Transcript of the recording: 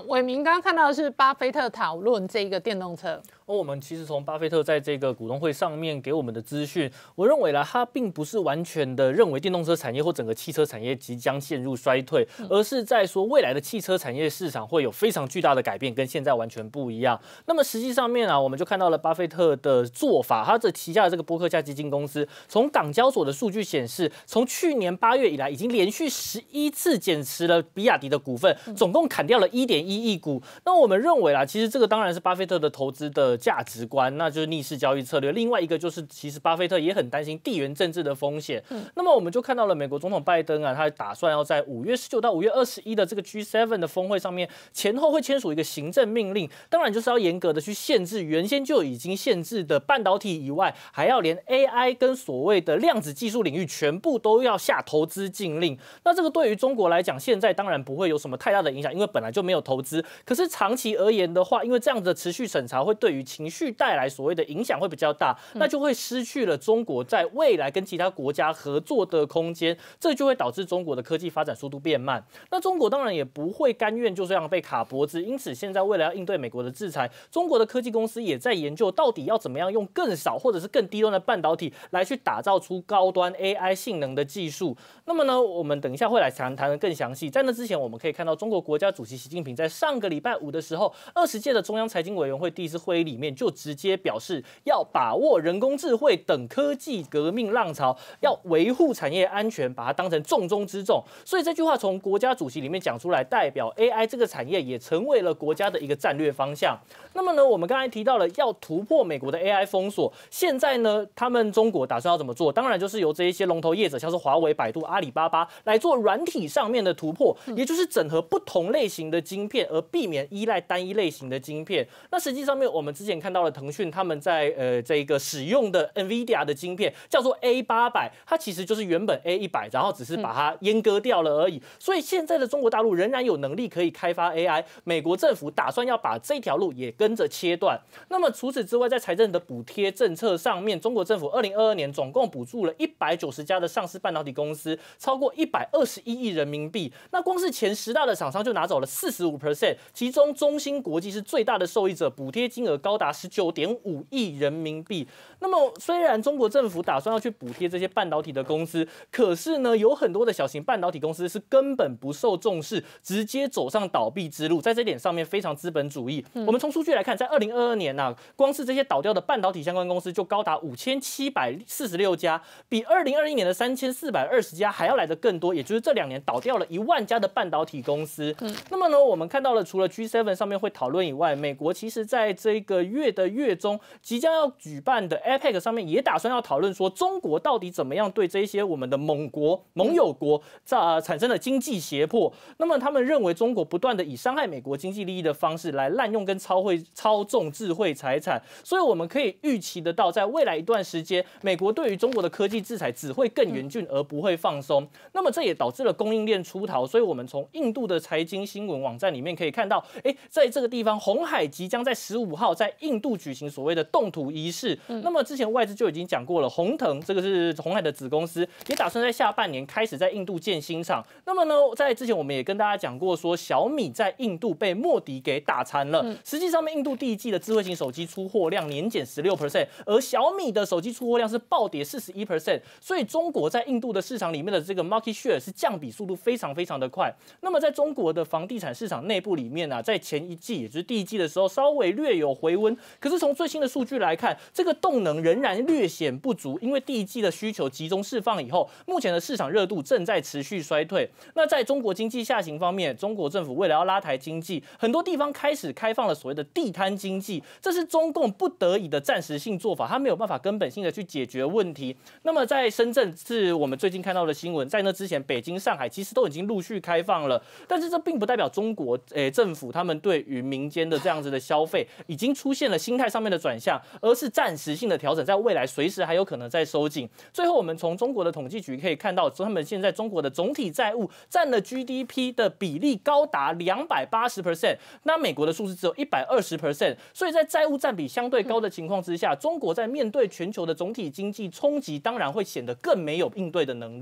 伟明，刚刚看到的是巴菲特讨论这一个电动车。那我们其实从巴菲特在这个股东会上面给我们的资讯，我认为呢，他并不是完全的认为电动车产业或整个汽车产业即将陷入衰退，而是在说未来的汽车产业市场会有非常巨大的改变，跟现在完全不一样。那么实际上面啊，我们就看到了巴菲特的做法，他这旗下的这个伯克夏基金公司，从港交所的数据显示，从去年八月以来，已经连续十一次减持了比亚迪的股份，总共砍掉了一点一亿股。那我们认为啦，其实这个当然是巴菲特的投资的。价值观，那就是逆势交易策略。另外一个就是，其实巴菲特也很担心地缘政治的风险。嗯，那么我们就看到了美国总统拜登啊，他打算要在五月十九到五月二十一的这个 G7 的峰会上面，前后会签署一个行政命令，当然就是要严格的去限制原先就已经限制的半导体以外，还要连 AI 跟所谓的量子技术领域全部都要下投资禁令。那这个对于中国来讲，现在当然不会有什么太大的影响，因为本来就没有投资。可是长期而言的话，因为这样子的持续审查会对于情绪带来所谓的影响会比较大，那就会失去了中国在未来跟其他国家合作的空间，这就会导致中国的科技发展速度变慢。那中国当然也不会甘愿就这样被卡脖子，因此现在为了要应对美国的制裁，中国的科技公司也在研究到底要怎么样用更少或者是更低端的半导体来去打造出高端 AI 性能的技术。那么呢，我们等一下会来谈谈的更详细。在那之前，我们可以看到中国国家主席习近平在上个礼拜五的时候，二十届的中央财经委员会第一次会议。里面就直接表示要把握人工智能等科技革命浪潮，要维护产业安全，把它当成重中之重。所以这句话从国家主席里面讲出来，代表 AI 这个产业也成为了国家的一个战略方向。那么呢，我们刚才提到了要突破美国的 AI 封锁，现在呢，他们中国打算要怎么做？当然就是由这些龙头业者，像是华为、百度、阿里巴巴来做软体上面的突破，也就是整合不同类型的晶片，而避免依赖单一类型的晶片。那实际上面我们。之前看到了腾讯他们在呃这个使用的 NVIDIA 的晶片叫做 A 八百，它其实就是原本 A 一百，然后只是把它阉割掉了而已。所以现在的中国大陆仍然有能力可以开发 AI，美国政府打算要把这条路也跟着切断。那么除此之外，在财政的补贴政策上面，中国政府二零二二年总共补助了一百九十家的上市半导体公司，超过一百二十一亿人民币。那光是前十大的厂商就拿走了四十五 percent，其中中芯国际是最大的受益者，补贴金额高。高达十九点五亿人民币。那么，虽然中国政府打算要去补贴这些半导体的公司，可是呢，有很多的小型半导体公司是根本不受重视，直接走上倒闭之路。在这点上面非常资本主义。我们从数据来看，在二零二二年啊，光是这些倒掉的半导体相关公司就高达五千七百四十六家，比二零二一年的三千四百二十家还要来的更多。也就是这两年倒掉了一万家的半导体公司。嗯，那么呢，我们看到了，除了 G Seven 上面会讨论以外，美国其实在这个。月的月中即将要举办的 APEC 上面也打算要讨论说中国到底怎么样对这些我们的盟国盟友国啊产生了经济胁迫。那么他们认为中国不断的以伤害美国经济利益的方式来滥用跟操会操纵智慧财产，所以我们可以预期得到在未来一段时间，美国对于中国的科技制裁只会更严峻而不会放松。那么这也导致了供应链出逃。所以我们从印度的财经新闻网站里面可以看到，诶，在这个地方红海即将在十五号在。印度举行所谓的动土仪式。那么之前外资就已经讲过了，红腾这个是红海的子公司，也打算在下半年开始在印度建新厂。那么呢，在之前我们也跟大家讲过，说小米在印度被莫迪给打残了。实际上面印度第一季的智慧型手机出货量年减十六 percent，而小米的手机出货量是暴跌四十一 percent。所以中国在印度的市场里面的这个 market share 是降比速度非常非常的快。那么在中国的房地产市场内部里面呢，在前一季也就是第一季的时候，稍微略有回。温，可是从最新的数据来看，这个动能仍然略显不足，因为地季的需求集中释放以后，目前的市场热度正在持续衰退。那在中国经济下行方面，中国政府为了要拉抬经济，很多地方开始开放了所谓的地摊经济，这是中共不得已的暂时性做法，它没有办法根本性的去解决问题。那么在深圳是我们最近看到的新闻，在那之前，北京、上海其实都已经陆续开放了，但是这并不代表中国诶政府他们对于民间的这样子的消费已经出。出现了心态上面的转向，而是暂时性的调整，在未来随时还有可能在收紧。最后，我们从中国的统计局可以看到，他们现在中国的总体债务占了 GDP 的比例高达两百八十 percent，那美国的数字只有一百二十 percent。所以在债务占比相对高的情况之下，中国在面对全球的总体经济冲击，当然会显得更没有应对的能力。